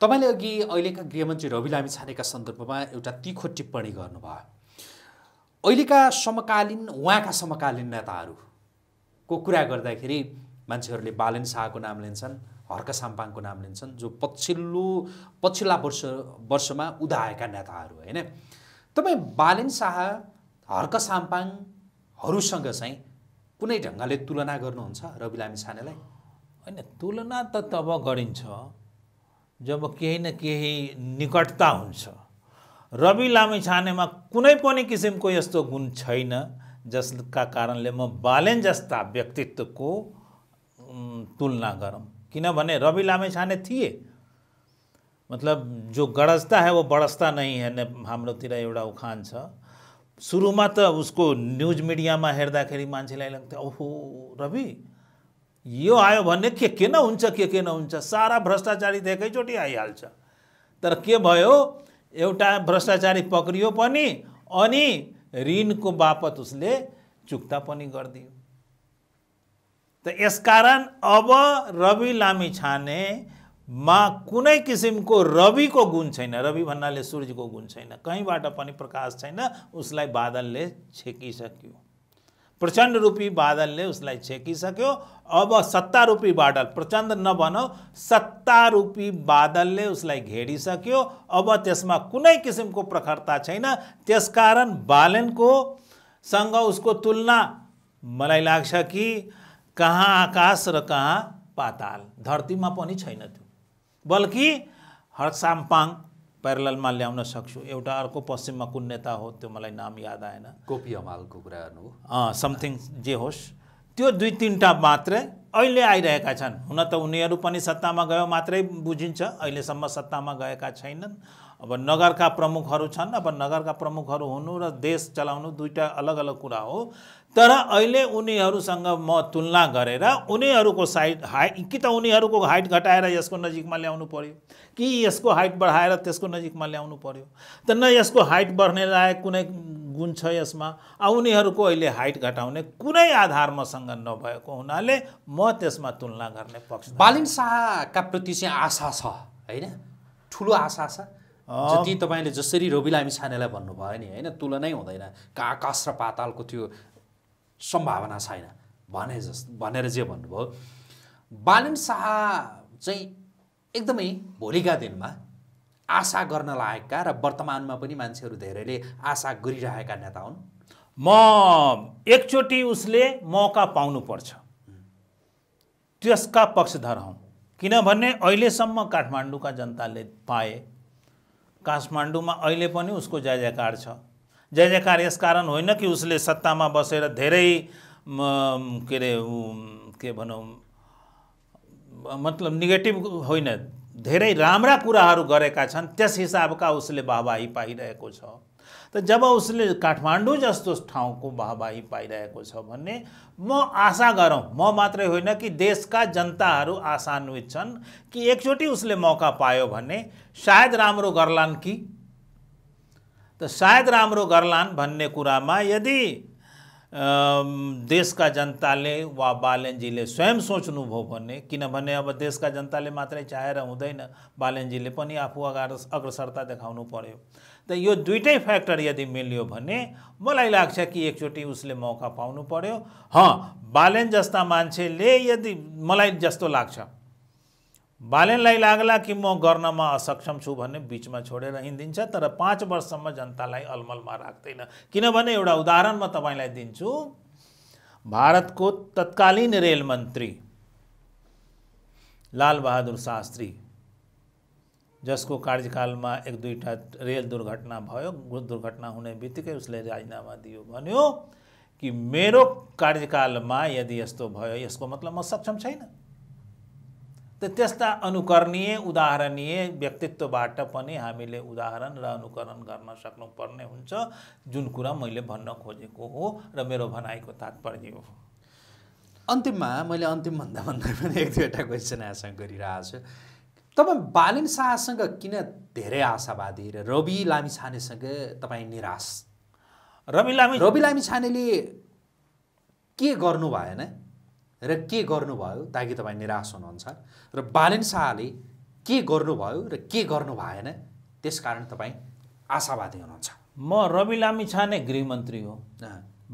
तपाईँले अघि अहिलेका गृहमन्त्री रवि लामी छानेका सन्दर्भमा एउटा तिखो टिप्पणी गर्नुभयो अहिलेका समकालीन उहाँका समकालीन नेताहरूको कुरा गर्दाखेरि मान्छेहरूले बालेन शाहको नाम लिन्छन् हर्क साम्पाङको नाम लिन्छन् जो पछिल्लो पछिल्ला वर्ष वर्षमा उदाएका नेताहरू होइन तपाईँ बालेन शाह हर्क साम्पाङहरूसँग चाहिँ कुनै
ढङ्गले तुलना गर्नुहुन्छ रवि लामी छानेलाई होइन तुलना त तब गरिन्छ जब केही न केही निकटता हुन्छ रवि लामी छानेमा कुनै पनि किसिमको यस्तो गुण छैन जसका कारणले म बालेन जस्ता व्यक्तित्वको तुलना गरम किनभने रवि छाने थिए मतलब जो गडस्दा है वो बड़स्ता नहीं है हम एटा उखान सुरू में तो उसको मीडिया में हेर्दाखेरि मानी लाग्थ्यो ओहो रवि यो आयो भने के के के सारा भ्रष्टाचारी त एकैचोटि आइहाल्छ तर के भो एटा भ्रष्टाचारी पकड़ियो पी अनि को बापत उसले चुक्ता कर गरिदियो तो इस कारण अब रवि लामी छाने मा कुनै किसिमको रविको गुण छैन रवि भन्नाले सूर्यको गुण छैन कहीँबाट पनि प्रकाश छैन उसलाई बादलले छेकिसक्यो प्रचण्ड रूपी बादलले उसलाई छेकिसक्यो अब सत्तारूपी बादल प्रचण्ड नभनौँ सत्तारूपी बादलले उसलाई घेरिसक्यो अब त्यसमा कुनै किसिमको प्रखरता छैन त्यसकारण बालनको सँग उसको तुलना मलाई लाग्छ कि कहाँ आकाश र कहाँ पाताल धरतीमा पनि छैन त्यो बल्कि हर्साम्पाङ प्यारलमा ल्याउन सक्छु एउटा अर्को पश्चिममा कुन नेता हो त्यो मलाई नाम याद आएन कोपी हमालको कुरा गर्नु समथिङ जे होस् त्यो दुई तिनवटा मात्रै अहिले आइरहेका छन् हुन त उनीहरू पनि सत्तामा गयो मात्रै बुझिन्छ अहिलेसम्म सत्तामा गएका छैनन् अब नगरका प्रमुखहरू छन् अब नगरका प्रमुखहरू हुनु र देश चलाउनु दुईवटा अलग अलग कुरा हो तर अहिले उनीहरूसँग म तुलना गरेर उनीहरूको साइड हाइट कि त उनीहरूको हाइट घटाएर यसको नजिकमा ल्याउनु पऱ्यो कि यसको हाइट बढाएर त्यसको नजिकमा ल्याउनु पऱ्यो त न यसको हाइट बढ्ने लायक कुनै गुण छ यसमा अब उनीहरूको अहिले हाइट घटाउने कुनै आधार मसँग नभएको हुनाले म त्यसमा तुलना गर्ने पक्ष बालिन शाहका प्रति चाहिँ आशा
छ होइन ठुलो आशा छ जति तपाईँले जसरी रवि छानेलाई भन्नुभयो नि होइन तुलनै हुँदैन आकाश र पातालको त्यो सम्भावना छैन भने जस भनेर जे भन्नुभयो बालिम शाह चाहिँ एकदमै भोलिका दिनमा आशा गर्न लागेका र वर्तमानमा पनि मान्छेहरू धेरैले आशा गरिरहेका नेता हुन्
म एकचोटि उसले मौका पाउनुपर्छ त्यसका पक्षधर हौँ किनभने अहिलेसम्म काठमाडौँका जनताले पाए काठमंडू में पनि उसको जय जयकार जय जयकार कारण हो कि उसके सत्ता में बसर के के भन मतलब निगेटिव होने धरें राम्रा कुछ हिसाब का उसके वाहवाही त जब उसले काठमाडौँ जस्तो ठाउँको वाहवाही पाइरहेको छ भने म आशा गरौँ म मात्रै होइन कि देशका जनताहरू आशान्वित छन् कि एकचोटि उसले मौका पायो भने सायद राम्रो गर्लान् कि त सायद राम्रो गर्लान् भन्ने कुरामा यदि देशका जनताले वा बालनजीले स्वयं सोच्नुभयो भने किनभने अब देशका जनताले मात्रै चाहेर हुँदैन बालनजीले पनि आफू अगाडि अग्रसरता देखाउनु पर्यो तो यह दुइटै फैक्टर यदि मिलियो भने मलाई लाग्छ कि एकचोटि उसले मौका पाउनु पर्यो हाँ बालेन जस्ता मान्छेले यदि मलाई जस्तो लाग्छ बालेनलाई लाग्ला कि म गर्नमा असक्षम छु भने बिचमा छोडेर हिँडिदिन्छ तर पाँच वर्षसम्म जनतालाई अलमलमा राख्दैन किनभने एउटा उदाहरण म तपाईँलाई दिन्छु भारतको तत्कालीन रेल मन्त्री लाल बहादुर शास्त्री जसको कार्यकालमा एक दुईवटा रेल दुर्घटना भयो दुर्घटना हुने बित्तिकै उसले राजीनामा दियो भन्यो कि मेरो कार्यकालमा यदि यस्तो भयो यसको मतलब म सक्षम छैन त त्यस्ता अनुकरणीय उदाहरणीय व्यक्तित्वबाट पनि हामीले उदाहरण र अनुकरण गर्न सक्नुपर्ने हुन्छ जुन कुरा मैले भन्न खोजेको हो र मेरो भनाइको तात्पर्य हो
अन्तिममा मैले अन्तिम भन्दा भन्दै
पनि एक दुईवटा क्वेसन आशा गरिरहेको छु
तपाईँ बालिन शाहसँग किन धेरै आशावादी र रवि लामिछानेसँग तपाईँ निराश रवि लामी रवि लामिछानेले के गर्नु भएन र के गर्नुभयो ताकि तपाईँ निराश हुनुहुन्छ र बालिन शाहले
के गर्नुभयो र के गर्नु
भएन त्यस कारण तपाईँ आशावादी हुनुहुन्छ म
रवि लामिछाने गृहमन्त्री हो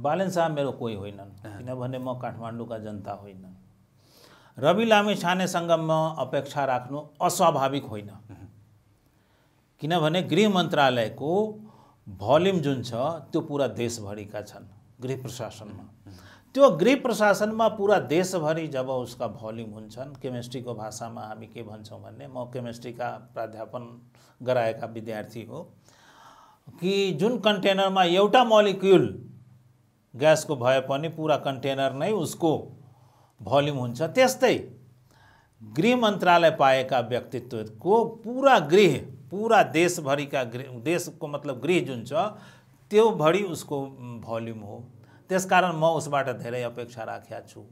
बालन शाह मेरो कोही होइनन् किनभने म काठमाडौँका जनता होइन छाने લામિછાને में अपेक्षा राख् अस्वाभाविक होना क्योंकि गृह मंत्रालय को भल्यूम जो तो पूरा देशभरी का गृह में तो गृह प्रशासन में पूरा देशभरी जब उसका भल्यूम भल्युम को भाषा में हम के भाई भने का प्राध्यापन कराया विद्यार्थी हो कि कंटेनर में एवटा मलिक्यूल गैस को भेपनी पूरा कंटेनर नहीं उसको भल्यूम होते गृह मंत्रालय पाया व्यक्तित्व को पूरा गृह पूरा देशभरी का गृह को मतलब गृह जो भरी त्यो उसको भल्यूम हो त्यसकारण कारण उसबाट धर अपेक्षा राख्या छु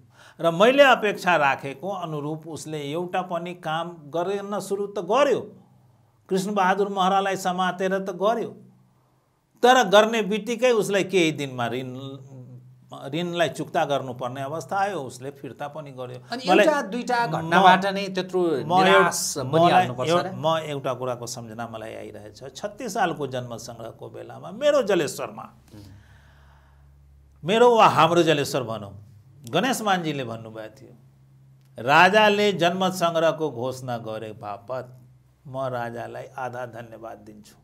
र मैले अपेक्षा राखे अनुरूप उसले एउटा काम काम सुरू तो गयो कृष्ण कृष्णबहादुर महरालाई सतरे तो गर्यो तर करने बितीक उसलाई दिन में ऋण ऋणलाई चुक्ता गर्नुपर्ने अवस्था आयो उसले फिर्ता पनि गर्यो म एउटा कुराको सम्झना मलाई आइरहेछ छत्तिस सालको जन्मसङ्ग्रहको बेलामा मेरो जलेश्वरमा मेरो वा हाम्रो जलेश्वर भनौँ गणेश मानजीले भन्नुभएको थियो राजाले जन्मसङ्ग्रहको घोषणा गरे बापत म राजालाई आधा धन्यवाद दिन्छु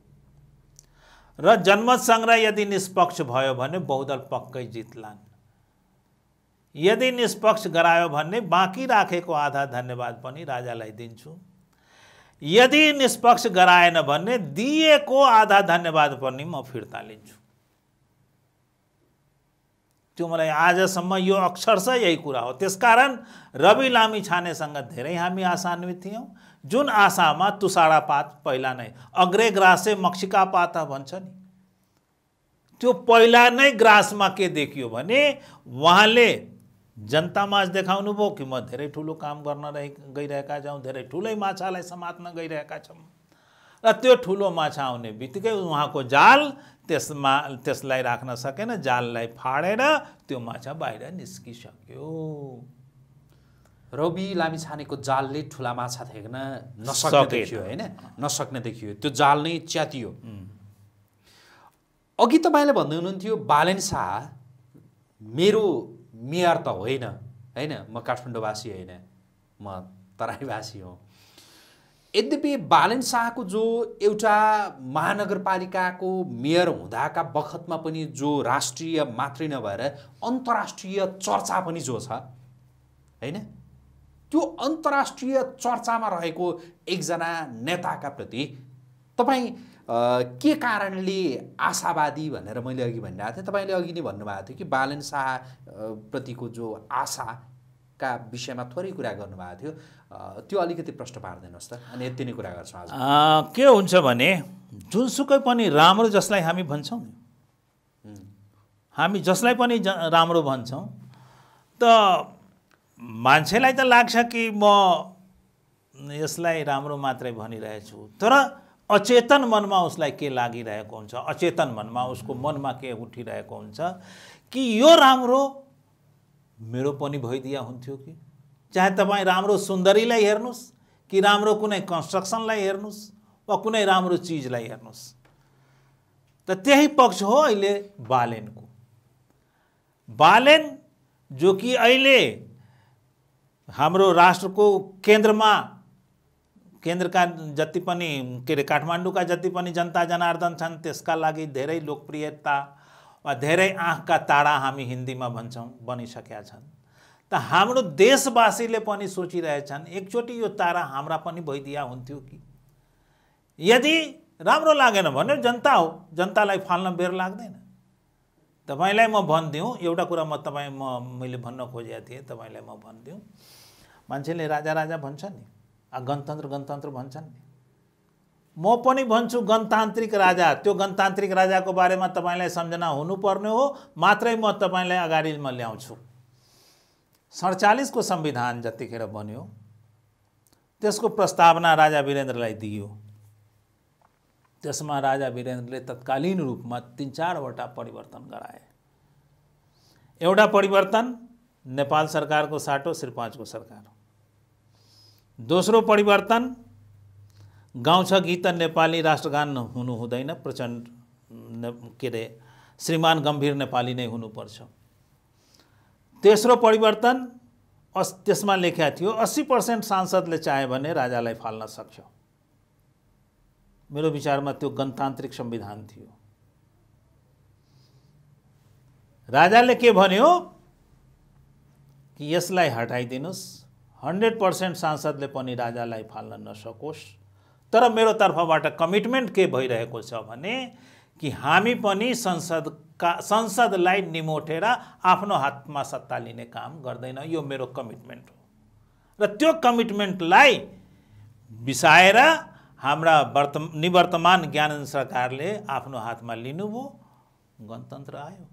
र संग्रह यदि निष्पक्ष भयो भने बहुदल पक्कै जितलान् यदि निष्पक्ष गरायो भने बाँकी राखेको आधा धन्यवाद पनि राजालाई दिन्छु यदि निष्पक्ष गराएन भने दिएको आधा धन्यवाद पनि म फिर्ता लिन्छु त्यो मलाई आजसम्म यो अक्षर छ यही कुरा हो त्यसकारण रवि लामी छानेसँग धेरै हामी आशान्वित थियौँ जुन आशामा तुषारापात पहिला नै अग्रे ग्रासे मक्सिका पात भन्छ नि त्यो पहिला नै ग्रासमा के देखियो भने उहाँले जनतामाझ देखाउनुभयो कि म धेरै ठुलो काम गर्न रहे गइरहेका छौँ धेरै ठुलै माछालाई समात्न गइरहेका छौँ र त्यो ठुलो माछा आउने बित्तिकै उहाँको जाल त्यसमा त्यसलाई राख्न सकेन जाललाई फाडेर त्यो माछा बाहिर निस्किसक्यो रवि लामिछानेको जालले ठुला माछा थ्याक्न नसक्ने देखियो होइन
नसक्ने देखियो त्यो जाल नै च्यातियो अघि तपाईँले भन्दै हुनुहुन्थ्यो बालेन शाह मेरो मेयर त होइन होइन म काठमाडौँवासी होइन म तराईवासी हो यद्यपि बालन शाहको जो एउटा महानगरपालिकाको मेयर हुँदाका बखतमा पनि जो राष्ट्रिय मात्रै नभएर अन्तर्राष्ट्रिय चर्चा पनि जो छ होइन त्यो अन्तर्राष्ट्रिय चर्चामा रहेको एकजना नेताका प्रति तपाईँ के कारणले आशावादी भनेर मैले अघि भनिरहेको थिएँ तपाईँले अघि नै भन्नुभएको थियो कि बालन शाहप्रतिको जो आशाका विषयमा थोरै कुरा गर्नुभएको थियो त्यो अलिकति प्रश्न पारिदिनुहोस् त अनि यति नै कुरा गर्छौँ
आज के हुन्छ भने जुनसुकै पनि राम्रो जसलाई हामी भन्छौँ नि हामी जसलाई पनि राम्रो भन्छौँ त मान्छेलाई त लाग्छ कि म यसलाई राम्रो मात्रै भनिरहेछु तर अचेतन मनमा उसलाई के लागिरहेको हुन्छ अचेतन मनमा उसको मनमा के उठिरहेको हुन्छ कि यो राम्रो मेरो पनि भइदिया हुन्थ्यो कि चाहे तपाईँ राम्रो सुन्दरीलाई हेर्नुहोस् कि राम्रो कुनै कन्स्ट्रक्सनलाई हेर्नुहोस् वा कुनै राम्रो चिजलाई हेर्नुहोस् त त्यही पक्ष हो अहिले बालेनको बालेन जो कि अहिले हाम्रो राष्ट्रको केन्द्रमा केन्द्रका जति पनि के अरे काठमाडौँका जति पनि जनता जनार्दन छन् त्यसका लागि धेरै लोकप्रियता वा धेरै आँखका तारा हामी हिन्दीमा भन्छौँ बनिसकेका छन् त हाम्रो देशवासीले पनि सोचिरहेछन् एकचोटि यो तारा हाम्रा पनि भइदिया हुन्थ्यो कि यदि राम्रो लागेन भने जनता हो जनतालाई फाल्न बेर लाग्दैन तपाईँलाई म भनिदिउँ एउटा कुरा म तपाईँ म मैले भन्न खोजेको थिएँ तपाईँलाई म भनिदिउँ मान्छेले राजा राजा भन्छ नि गणतन्त्र गणतन्त्र भन्छन् नि म पनि भन्छु गणतान्त्रिक राजा त्यो गणतान्त्रिक राजाको बारेमा तपाईँलाई सम्झना हुनुपर्ने हो मात्रै म तपाईँलाई म ल्याउँछु सडचालिसको संविधान जतिखेर बन्यो त्यसको प्रस्तावना राजा वीरेन्द्रलाई दियो त्यसमा राजा वीरेन्द्रले तत्कालीन रूपमा तिन चारवटा परिवर्तन गराए एउटा परिवर्तन नेपाल सरकारको साटो श्री पाँचको सरकार दोस्रो परिवर्तन गाउँछ गीत नेपाली राष्ट्रगान हुनु हुँदैन प्रचण्ड के अरे श्रीमान गम्भीर नेपाली नै हुनुपर्छ तेस्रो परिवर्तन अस त्यसमा लेख्या थियो अस्सी पर्सेन्ट सांसदले चाहे भने राजालाई फाल्न सक्छ मेरो विचारमा त्यो गणतान्त्रिक संविधान थियो राजाले के भन्यो कि यसलाई हटाइदिनुहोस् हन्ड्रेड पर्सेन्ट सांसदले पनि राजालाई फाल्न नसकोस् तर मेरो तर्फबाट कमिटमेन्ट के भइरहेको छ भने कि हामी पनि संसदका संसदलाई निमोठेर आफ्नो हातमा सत्ता लिने काम गर्दैन यो मेरो कमिटमेन्ट हो र त्यो कमिटमेन्टलाई बिसाएर हाम्रा वर्त निवर्तमान ज्ञान सरकारले आफ्नो हातमा लिनुभयो गणतन्त्र आयो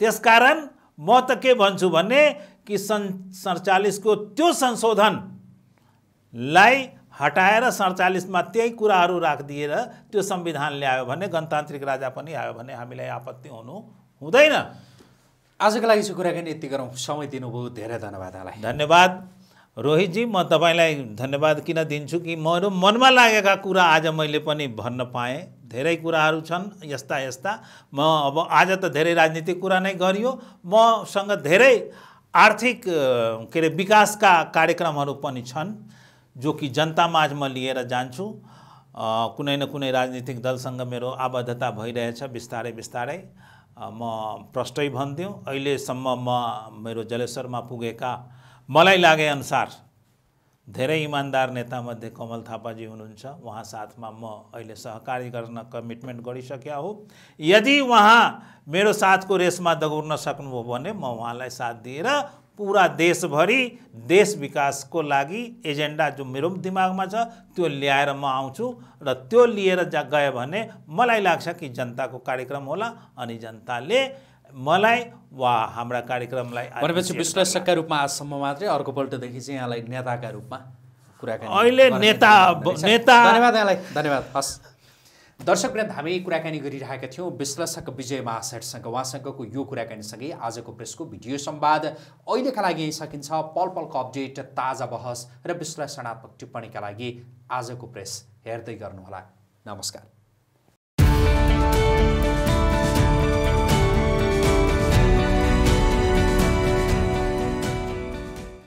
त्यसकारण म त के भन्छु भने कि सन् सडचालिसको त्यो संशोधनलाई हटाएर सडचालिसमा त्यही कुराहरू राखिदिएर त्यो संविधान ल्यायो भने गणतान्त्रिक राजा पनि आयो भने हामीलाई आपत्ति हुनु हुँदैन आजको लागि चाहिँ कुराकानी यति गरौँ समय दिनुभयो धेरै धन्यवाद धन्यवाद रोहितजी म तपाईँलाई धन्यवाद किन दिन्छु कि मेरो मनमा लागेका कुरा आज मैले पनि भन्न पाएँ धेरै कुराहरू छन् यस्ता यस्ता म अब आज त धेरै राजनीतिक कुरा नै गरियो मसँग धेरै आर्थिक के अरे विकासका कार्यक्रमहरू पनि छन् जो कि जनतामाझ म लिएर जान्छु कुनै न कुनै राजनीतिक दलसँग मेरो आबद्धता भइरहेछ बिस्तारै बिस्तारै म प्रष्टै भनिदिउँ अहिलेसम्म म मेरो जलेश्वरमा पुगेका मलाई लागेअनुसार धेरै इमान्दार नेतामध्ये कमल थापाजी हुनुहुन्छ उहाँ साथमा म अहिले सहकारी गर्न कमिटमेन्ट गरिसकेका हो यदि उहाँ मेरो साथको रेसमा दगुर्न सक्नुभयो भने म उहाँलाई साथ दिएर पुरा देशभरि देश विकासको लागि एजेन्डा जो मेरो दिमागमा छ त्यो ल्याएर म आउँछु र त्यो लिएर जा गयो भने मलाई लाग्छ कि जनताको कार्यक्रम होला अनि जनताले मलाई वा हाम्रा कार्यक्रमलाई भनेपछि विश्लेषकका रूपमा आजसम्म मात्रै अर्कोपल्टदेखि चाहिँ यहाँलाई नेताका रूपमा
कुराकानी अहिले नेता नेता धन्यवाद यहाँलाई धन्यवाद हस् दर्शकवृन्द हामी कुराकानी गरिरहेका थियौँ विश्लेषक विजय महासेठसँग उहाँसँगको यो कुराकानीसँगै आजको प्रेसको भिडियो सम्वाद अहिलेका लागि यहीँ सकिन्छ पल पलको अपडेट ताजा बहस र विश्लेषणात्मक टिप्पणीका लागि आजको प्रेस हेर्दै गर्नुहोला नमस्कार